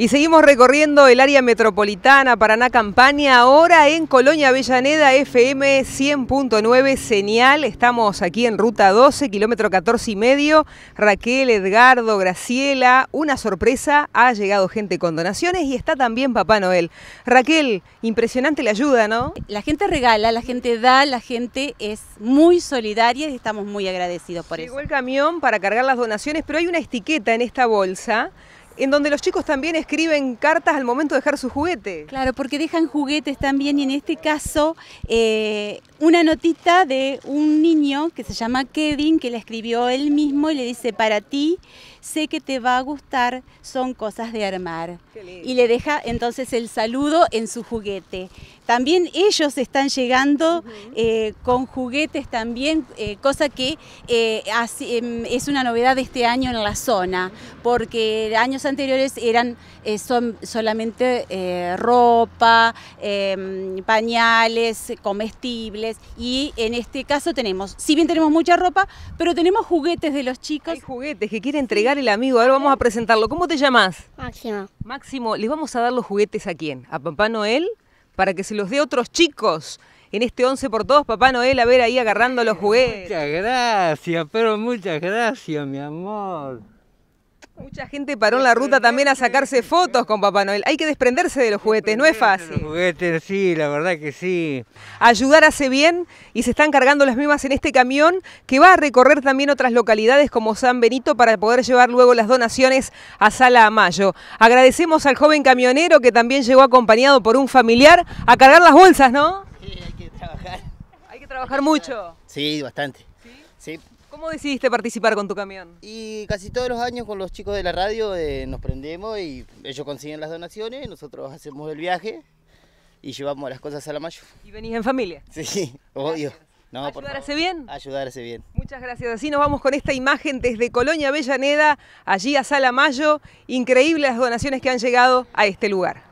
Y seguimos recorriendo el área metropolitana Paraná Campaña, ahora en Colonia Avellaneda FM 100.9 señal. Estamos aquí en ruta 12, kilómetro 14 y medio. Raquel, Edgardo, Graciela, una sorpresa, ha llegado gente con donaciones y está también Papá Noel. Raquel, impresionante la ayuda, ¿no? La gente regala, la gente da, la gente es muy solidaria y estamos muy agradecidos por eso. Llegó el camión para cargar las donaciones, pero hay una etiqueta en esta bolsa en donde los chicos también escriben cartas al momento de dejar su juguete. Claro, porque dejan juguetes también y en este caso eh, una notita de un niño que se llama Kevin, que la escribió él mismo y le dice, para ti sé que te va a gustar, son cosas de armar. Y le deja entonces el saludo en su juguete. También ellos están llegando eh, con juguetes también, eh, cosa que em, es una novedad de este año en la zona, porque años anteriores eran eh, son, solamente eh, ropa, em, pañales, comestibles y en este caso tenemos, si bien tenemos mucha ropa, pero tenemos juguetes de los chicos. Hay juguetes que quiere entregar el amigo, ahora vamos a presentarlo. ¿Cómo te llamas? Máximo. Máximo, ¿les vamos a dar los juguetes a quién? ¿A Papá Noel? Para que se los dé a otros chicos en este 11 por todos, Papá Noel, a ver ahí agarrando los juguetes. Muchas gracias, pero muchas gracias, mi amor. Mucha gente paró en la ruta también a sacarse fotos con Papá Noel. Hay que desprenderse de los juguetes, no es fácil. Los juguetes, sí, la verdad que sí. Ayudar hace bien y se están cargando las mismas en este camión que va a recorrer también otras localidades como San Benito para poder llevar luego las donaciones a Sala Mayo. Agradecemos al joven camionero que también llegó acompañado por un familiar a cargar las bolsas, ¿no? Sí, hay que trabajar. Hay que trabajar mucho. Sí, bastante. ¿Sí? Sí. ¿Cómo decidiste participar con tu camión? Y casi todos los años con los chicos de la radio eh, nos prendemos y ellos consiguen las donaciones, nosotros hacemos el viaje y llevamos las cosas a la mayo. ¿Y venís en familia? Sí, obvio. ayudarse bien. Ayudarse bien. Muchas gracias. Así nos vamos con esta imagen desde Colonia Bellaneda, allí a Salamayo. Increíbles las donaciones que han llegado a este lugar.